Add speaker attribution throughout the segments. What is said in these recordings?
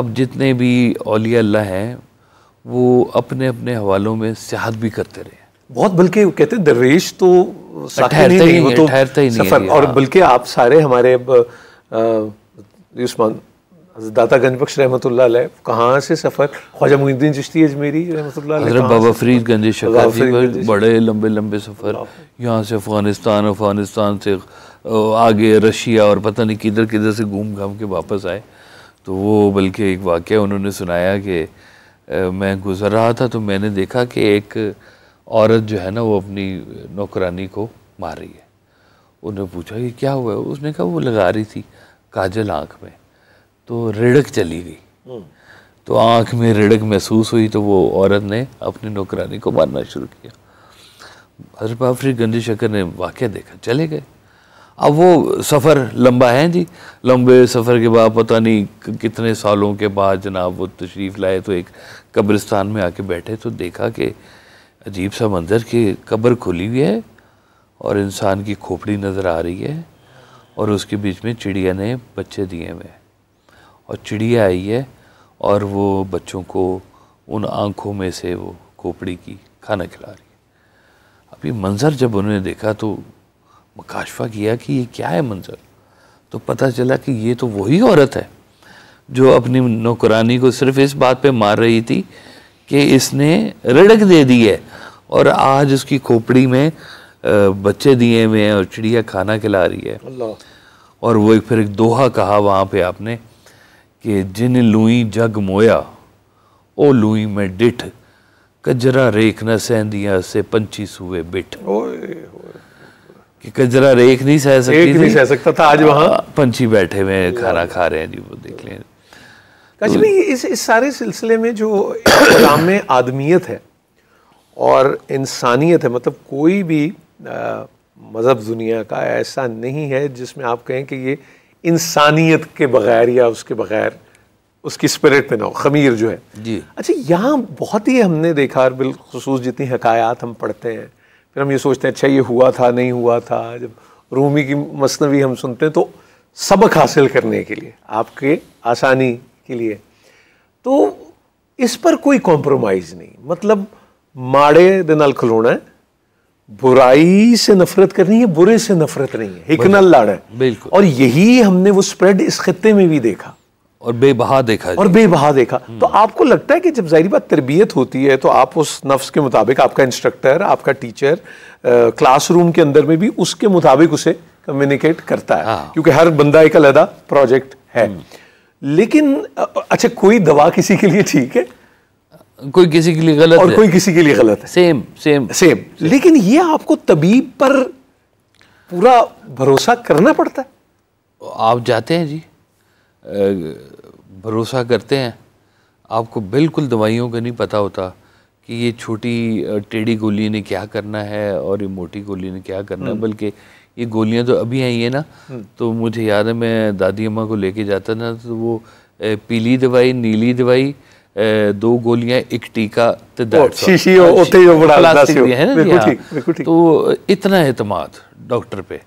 Speaker 1: अब जितने भी अलिया अल्लाह हैं वो अपने अपने हवालों में सियाहत भी करते रहे बहुत बल्कि कहते दरवेश तो
Speaker 2: ठहरते ही नहीं, तो ठहरते ही नहीं सफर और बल्कि आप सारे हमारे युष्मान दाता गंजबख्श रहमत कहाँ से सफ़र ख्वाजा मुहिद्दीन चिश्ती अजमेरी रहमत बाबा फरीद गंज बड़े
Speaker 1: लंबे लंबे सफ़र यहाँ से अफ़गानिस्तान अफ़गानिस्तान से आगे रशिया और पता नहीं किधर किधर से घूम घाम के वापस आए तो वो बल्कि एक वाक़ उन्होंने सुनाया कि मैं गुज़र रहा था तो मैंने देखा कि एक औरत जो है ना वो अपनी नौकरानी को मार रही है उन्होंने पूछा कि क्या हुआ उसने कहा वो लगा रही थी काजल आँख में तो रिड़क चली गई हम्म। तो आँख में रिड़क महसूस हुई तो वो औरत ने अपनी नौकरानी को मारना शुरू किया हजरत आफरी गंजी शकर ने वाक़ देखा चले गए अब वो सफ़र लंबा है जी लंबे सफ़र के बाद पता नहीं कितने सालों के बाद जनाब वो तशरीफ़ लाए तो एक कब्रिस्तान में आके बैठे तो देखा कि अजीब सा मंजर कि कब्र खुली हुई है और इंसान की खोपड़ी नज़र आ रही है और उसके बीच में चिड़िया ने बच्चे दिए हुए हैं और चिड़िया आई है और वो बच्चों को उन आँखों में से वो खोपड़ी की खाना खिला रही है अभी मंज़र जब उन्होंने देखा तो मकाशफा किया कि ये क्या है मंजर तो पता चला कि ये तो वही औरत है जो अपनी नौकरानी को सिर्फ इस बात पे मार रही थी कि इसने रिड़क दे दी है और आज उसकी खोपड़ी में बच्चे दिए हुए हैं और चिड़िया खाना खिला रही है और वो एक फिर एक दोहा कहा वहाँ पे आपने कि जिन लुई जग मोया ओ लुई में डिठ कजरा रेख न सहदियाँ से पंछी सूए बिठ ओए, ओए। कि कजरा रेख नहीं सह सकती रेख नहीं सह सकता था आज हाँ, वहाँ पंछी बैठे हुए हैं खाना खा रहे हैं जी वो देख लें
Speaker 2: तो, इस इस सारे सिलसिले में जो इस्लाम में आदमियत है और इंसानियत है मतलब कोई भी मज़हब दुनिया का ऐसा नहीं है जिसमें आप कहें कि ये इंसानियत के बगैर या उसके बगैर उसकी स्पिरिट में ना हो खमीर जो है जी अच्छा यहाँ बहुत ही हमने देखा और बिलखसूस जितनी हकायात हम पढ़ते हैं फिर हम ये सोचते हैं अच्छा ये हुआ था नहीं हुआ था जब रूमी की मसनवी हम सुनते हैं तो सबक हासिल करने के लिए आपके आसानी के लिए तो इस पर कोई कॉम्प्रोमाइज़ नहीं मतलब माड़े दे ਨਾਲ है बुराई से नफरत करनी है बुरे से नफरत नहीं है हिकनल लाड़ा है बिल्कुल और यही हमने वो स्प्रेड इस खत्ते में भी देखा और बेबहा देखा और बेबहा देखा हम्म। तो आपको लगता है कि जब जाहिर बात तरबियत होती है तो आप उस नफ्स के मुताबिक आपका इंस्ट्रक्टर आपका टीचर क्लासरूम के अंदर में भी उसके मुताबिक उसे कम्युनिकेट करता है हाँ। क्योंकि हर बंदा एक अलहदा प्रोजेक्ट है हम्म। लेकिन अच्छा कोई दवा किसी के लिए ठीक है कोई किसी के लिए गलत और है। कोई किसी के लिए गलत है सेम सेम सेम लेकिन ये आपको तबीब पर पूरा भरोसा करना पड़ता है
Speaker 1: आप जाते हैं जी भरोसा करते हैं आपको बिल्कुल दवाइयों का नहीं पता होता कि ये छोटी टेढ़ी गोली ने क्या करना है और ये मोटी गोली ने क्या करना है हम्म। बल्कि ये गोलियां तो अभी आई हैं ना हम्म। तो मुझे याद है मैं दादी अम्मा को लेके जाता था तो वो पीली दवाई नीली दवाई दो गोलियां एक टीका तो है ना हाँ। तो इतना एतमाद डॉक्टर पे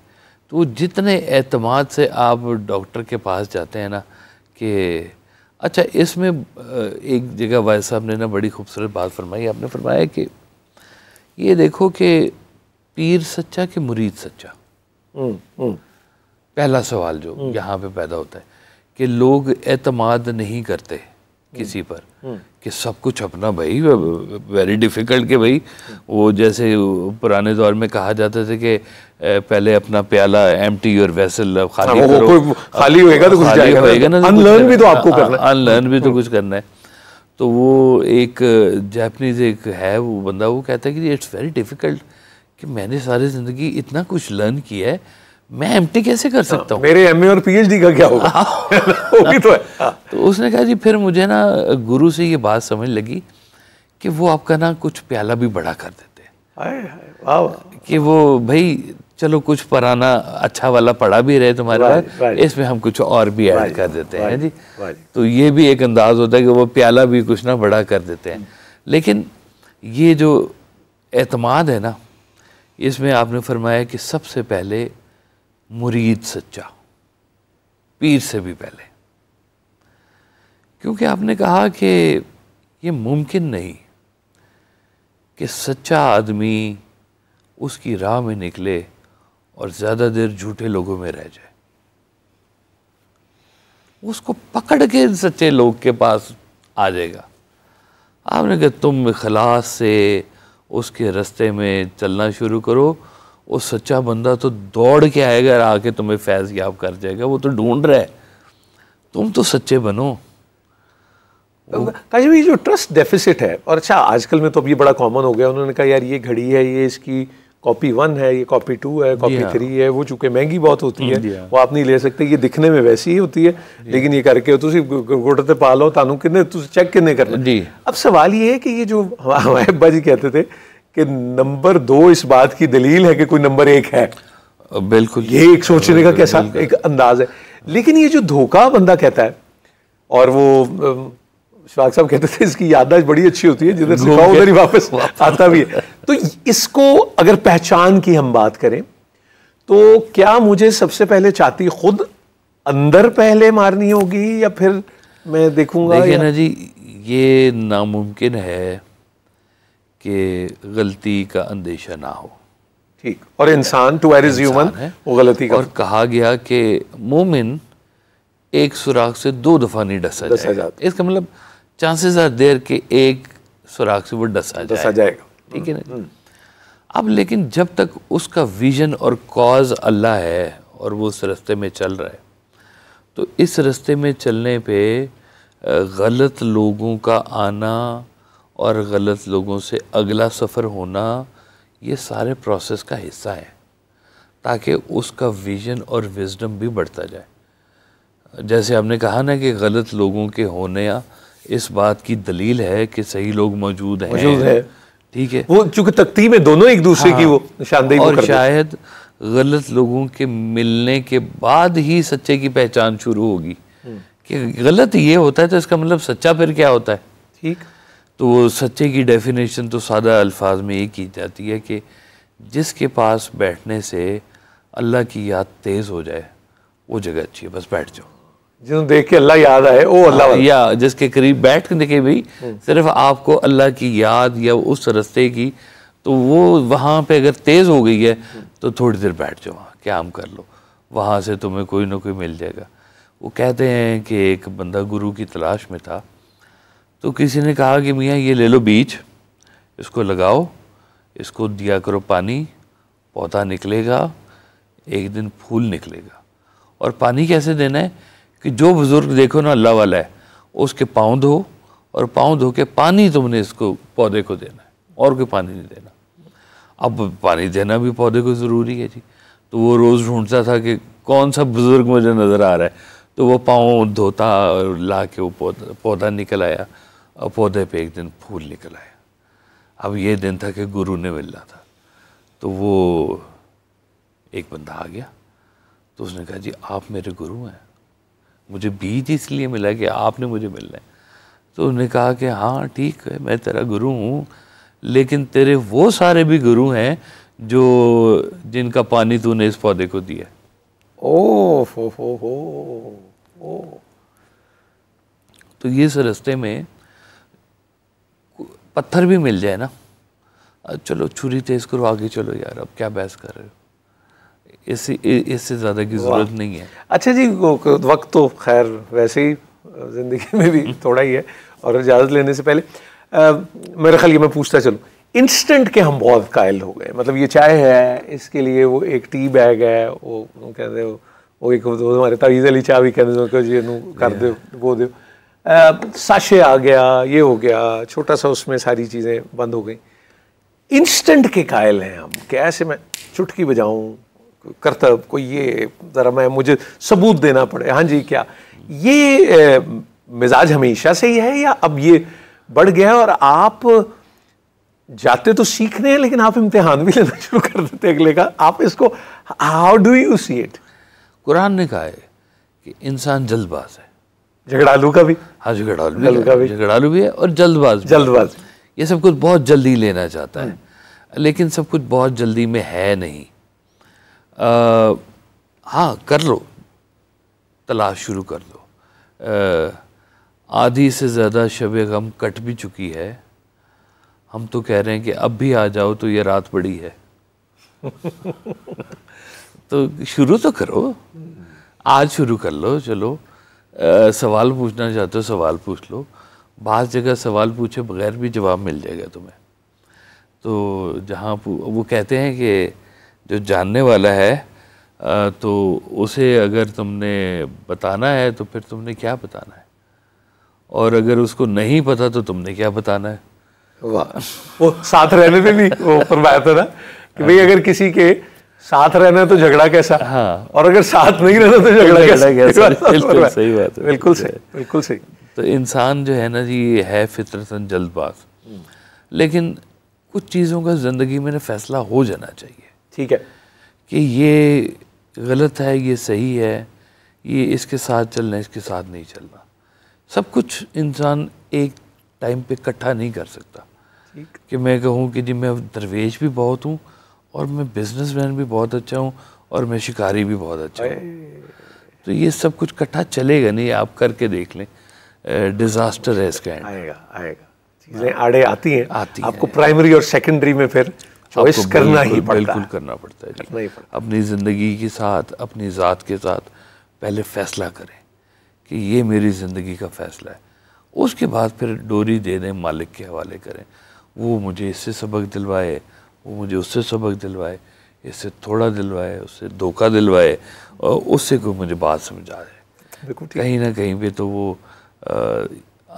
Speaker 1: तो जितने अतमाद से आप डॉक्टर के पास जाते हैं ना कि अच्छा इसमें एक जगह वाय साहब ने ना बड़ी खूबसूरत बात फरमाई आपने फरमाया कि ये देखो कि पीर सच्चा कि मुरीद सच्चा हम्म, हम्म। पहला सवाल जो हम्म। यहाँ पे पैदा होता है कि लोग एतमाद नहीं करते किसी हम्म। पर कि सब कुछ अपना भाई वेरी डिफ़िकल्ट के भाई वो जैसे पुराने दौर में कहा जाता था कि पहले अपना प्याला एम टी और वैसल खाली हाँ, करो, खाली होएगा तो कुछ जाएगा ना अनलर्न तो भी तो आपको हाँ, करना है अनलर्न भी तो हम्म। कुछ करना है तो वो एक जापनीज एक है वो बंदा वो कहता है कि इट्स वेरी डिफ़िकल्ट कि मैंने सारी ज़िंदगी इतना कुछ लर्न किया है मैं एम कैसे कर सकता हूँ मेरे एम और डी का क्या होगा हाँ। भी तो है हाँ। तो उसने कहा जी फिर मुझे ना गुरु से ये बात समझ लगी कि वो आपका ना कुछ प्याला भी बड़ा कर देते हैं कि वो भाई चलो कुछ पुराना अच्छा वाला पड़ा भी रहे तुम्हारे पास इसमें हम कुछ और भी ऐड कर देते हैं जी तो ये भी एक अंदाज होता है कि वो प्याला भी कुछ ना बड़ा कर देते हैं लेकिन ये जो एतमाद है ना इसमें आपने फरमाया कि सबसे पहले मुरीद सच्चा पीर से भी पहले क्योंकि आपने कहा कि ये मुमकिन नहीं कि सच्चा आदमी उसकी राह में निकले और ज़्यादा देर झूठे लोगों में रह जाए उसको पकड़ के इन सच्चे लोग के पास आ जाएगा आपने कहा तुम खलास से उसके रास्ते में चलना शुरू करो वो सच्चा बंदा तो दौड़ के आएगा और आके तुम्हें फैज़ याब कर जाएगा वो तो ढूंढ रहा है तुम तो सच्चे बनो
Speaker 2: काजी जो ट्रस्ट डेफिसिट है और अच्छा आजकल में तो अब ये बड़ा कॉमन हो गया उन्होंने कहा यार ये घड़ी है ये इसकी कॉपी वन है ये कॉपी टू है कॉपी थ्री हाँ। है वो चूंकि महंगी बहुत होती है हाँ। वो आप नहीं ले सकते ये दिखने में वैसी ही होती है लेकिन ये करके तुम गोटे पा लो तानू कि चेक किन्ने लो अब सवाल ये है कि ये जो हमारे अब्बा जी कहते थे कि नंबर दो इस बात की दलील है कि कोई नंबर एक है बिल्कुल ये एक सोचने का कैसा एक अंदाज है लेकिन ये जो धोखा बंदा कहता है और वो शिवाग साहब कहते थे इसकी याददाश्त बड़ी अच्छी होती है जिधर सिखाओ उधर ही वापस आता भी है तो इसको अगर पहचान की हम बात करें तो क्या मुझे सबसे पहले चाहती खुद अंदर पहले मारनी होगी या फिर मैं देखूंगा देखिए ना
Speaker 1: जी ये नामुमकिन है कि गलती का अंदेशा ना हो ठीक और इंसान टू इज ह्यूमन वो गलती का और कहा गया कि मोमिन एक सुराख से दो दफ़ा नहीं डसा जाएगा इसका मतलब चांसेस आर देर के एक सुराख से वो डसा डसा जाएगा ठीक है हम्म। अब लेकिन जब तक उसका विजन और कॉज अल्लाह है और वो उस रस्ते में चल रहा है तो इस रस्ते में चलने पे गलत लोगों का आना और गलत लोगों से अगला सफ़र होना ये सारे प्रोसेस का हिस्सा है ताकि उसका विजन और विजडम भी बढ़ता जाए जैसे हमने कहा ना कि गलत लोगों के होने या इस बात की दलील है कि सही लोग मौजूद हैं मौजूद है ठीक है वो
Speaker 2: चूंकि तकतीब है दोनों एक दूसरे हाँ, की वो निशानदेही और
Speaker 1: शायद गलत लोगों के मिलने के बाद ही सच्चे की पहचान शुरू होगी हम्म। कि गलत ये होता है तो इसका मतलब सच्चा फिर क्या होता है ठीक तो वो सच्चे की डेफिनेशन तो सादा अल्फाज में ये की जाती है कि जिसके पास बैठने से अल्लाह की याद तेज़ हो जाए वो जगह अच्छी है बस बैठ जाओ
Speaker 2: जिन्होंने देख के अल्लाह याद आए वो अल्लाह या
Speaker 1: जिसके करीब बैठ के भी सिर्फ आपको अल्लाह की याद या उस रस्ते की तो वो वहाँ पे अगर तेज़ हो गई है तो थोड़ी देर बैठ जाओ वहाँ क्याम कर लो वहाँ से तुम्हें कोई ना कोई मिल जाएगा वो कहते हैं कि एक बंदा गुरु की तलाश में था तो किसी ने कहा कि मियाँ ये ले लो बीज इसको लगाओ इसको दिया करो पानी पौधा निकलेगा एक दिन फूल निकलेगा और पानी कैसे देना है कि जो बुज़ुर्ग देखो ना अल्लाह वाला है उसके पाँव धो और पाँव धो के पानी तुमने इसको पौधे को देना है और कोई पानी नहीं देना अब पानी देना भी पौधे को ज़रूरी है जी तो वो रोज़ ढूंढता था कि कौन सा बुज़ुर्ग मुझे नज़र आ रहा है तो वो पाँव धोता और ला के वो पौधा पौधा निकल आया और पौधे पे एक दिन फूल निकल आया अब ये दिन था कि गुरु ने मिलना था तो वो एक बंदा आ गया तो उसने कहा जी आप मेरे गुरु हैं मुझे बीज इसलिए मिला कि आपने मुझे मिलना है तो उसने कहा कि हाँ ठीक है मैं तेरा गुरु हूँ लेकिन तेरे वो सारे भी गुरु हैं जो जिनका पानी तूने इस पौधे को दिया
Speaker 2: ओ हो हो हो ओ
Speaker 1: तो ये सरस्ते में पत्थर भी मिल जाए ना चलो छुरी तेज करो आगे चलो यार अब क्या बहस कर रहे हो इससे इससे ज़्यादा की ज़रूरत नहीं है
Speaker 2: अच्छा जी वक्त तो खैर वैसे ही ज़िंदगी में भी थोड़ा ही है और इजाज़त लेने से पहले आ, मेरा ख्याल ये मैं पूछता चलूँ इंस्टेंट के हम बहुत कायल हो गए मतलब ये चाय है इसके लिए वो एक टी बैग है वो कहते हो वो एक हमारे तवीज़ अली चाय भी कहते हो कर दो वो दो साशे आ गया ये हो गया छोटा सा उसमें सारी चीज़ें बंद हो गई इंस्टेंट के कायल हैं हम कि ऐसे मैं चुटकी बजाऊं करतब कोई ये ज़रा मैं मुझे सबूत देना पड़े हाँ जी क्या ये मिजाज हमेशा से ही है या अब ये बढ़ गया है और आप जाते तो सीखने हैं लेकिन आप इम्तिहान भी लेना शुरू कर देते अगले का आप इसको how do you see it
Speaker 1: कुरान ने कहा है कि इंसान जल्दबाज है झगड़ालू का भी हाँ झगड़ालू का भी झगड़ालू भी है और जल्दबाज जल्दबाज ये सब कुछ बहुत जल्दी लेना चाहता है हम्म। लेकिन सब कुछ बहुत जल्दी में है नहीं हाँ कर लो तलाश शुरू कर लो आधी से ज़्यादा शब गम कट भी चुकी है हम तो कह रहे हैं कि अब भी आ जाओ तो ये रात बड़ी है तो शुरू तो करो आज शुरू कर लो चलो आ, सवाल पूछना चाहते हो सवाल पूछ लो बात जगह सवाल पूछे बगैर भी जवाब मिल जाएगा तुम्हें तो जहाँ वो कहते हैं कि जो जानने वाला है आ, तो उसे अगर तुमने बताना है तो फिर तुमने क्या बताना है और अगर उसको नहीं पता तो तुमने क्या बताना है वाह
Speaker 2: वो साथ रहने में भी वो फरमाया था ना कि भाई हाँ अगर किसी के साथ रहना तो झगड़ा कैसा हाँ और अगर साथ नहीं रहना तो झगड़ा कैसा, कैसा? बिल्कुल सही बात है बिल्कुल सही
Speaker 1: बिल्कुल सही तो इंसान जो है ना जी है फितरतन जल्दबाज हम्म। लेकिन कुछ चीज़ों का ज़िंदगी में फैसला हो जाना चाहिए ठीक है कि ये गलत है ये सही है ये इसके साथ चलना इसके साथ नहीं चलना सब कुछ इंसान एक टाइम पे इकट्ठा नहीं कर सकता कि मैं कहूँ कि जी मैं दरवेश भी बहुत हूँ और मैं मैन भी बहुत अच्छा हूँ और मैं शिकारी भी बहुत अच्छा हूँ तो ये सब कुछ इकट्ठा चलेगा नहीं आप करके देख लें डिजास्टर है इसका आएगा आएगा चीज़ें आड़े आती हैं आती आपको है, प्राइमरी और सेकेंडरी में फिर चॉइस करना ही पड़ता बिल्कुल करना पड़ता है अपनी ज़िंदगी के साथ अपनी ज़ात के साथ पहले फ़ैसला करें कि ये मेरी ज़िंदगी का फ़ैसला है उसके बाद फिर डोरी दे दें मालिक के हवाले करें वो मुझे इससे सबक दिलवाए वो मुझे उससे सबक दिलवाए इससे थोड़ा दिलवाए उससे धोखा दिलवाए और उससे कोई मुझे बात समझा जाए कहीं ना कहीं पे तो वो आ,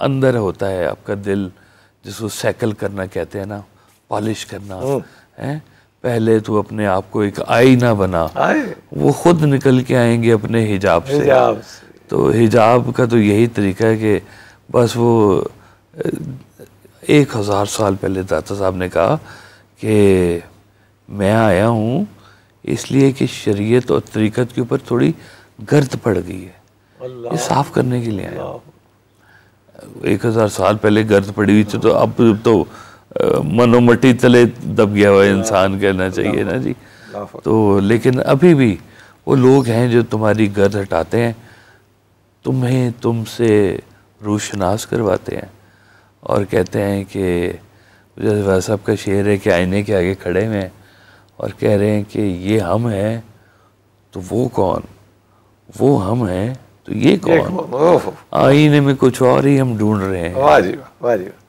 Speaker 1: अंदर होता है आपका दिल जिसको सैकल करना कहते हैं ना पॉलिश करना है पहले तो अपने आप को एक आईना बना वो खुद निकल के आएंगे अपने हिजाब से हिजाब से। तो हिजाब का तो यही तरीका है कि बस वो एक हज़ार साल पहले दाता साहब ने कहा कि मैं आया हूँ इसलिए कि शरीयत और तरीक़त के ऊपर थोड़ी गर्द पड़ गई है ये साफ़ करने के लिए आया एक हज़ार साल पहले गर्द पड़ी हुई थी तो अब तो मनोमटी तले दब गया हुआ इंसान कहना चाहिए ना जी तो लेकिन अभी भी वो लोग हैं जो तुम्हारी गर्द हटाते हैं तुम्हें तुमसे रूशनास करवाते हैं और कहते हैं कि जजवा तो साहब का शेर है कि आईने के आगे खड़े हुए हैं और कह रहे हैं कि ये हम हैं तो वो कौन वो हम हैं तो ये कौन आईने में कुछ और ही हम ढूंढ रहे हैं वाह
Speaker 2: जी वाह जी